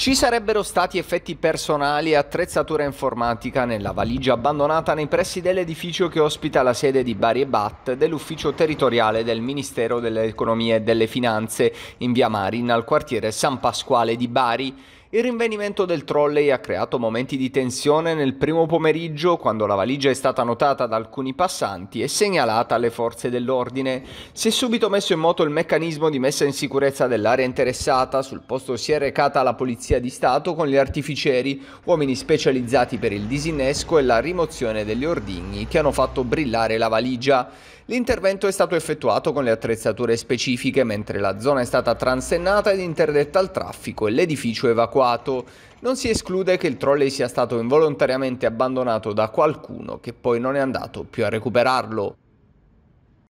Ci sarebbero stati effetti personali e attrezzatura informatica nella valigia abbandonata nei pressi dell'edificio che ospita la sede di Bari e Bat dell'ufficio territoriale del Ministero dell'Economia e delle Finanze in via Marin al quartiere San Pasquale di Bari. Il rinvenimento del trolley ha creato momenti di tensione nel primo pomeriggio quando la valigia è stata notata da alcuni passanti e segnalata alle forze dell'ordine. Si è subito messo in moto il meccanismo di messa in sicurezza dell'area interessata, sul posto si è recata la Polizia di Stato con gli artificieri, uomini specializzati per il disinnesco e la rimozione degli ordigni che hanno fatto brillare la valigia. L'intervento è stato effettuato con le attrezzature specifiche mentre la zona è stata transennata ed interdetta al traffico e l'edificio evacuato. Non si esclude che il trolley sia stato involontariamente abbandonato da qualcuno che poi non è andato più a recuperarlo.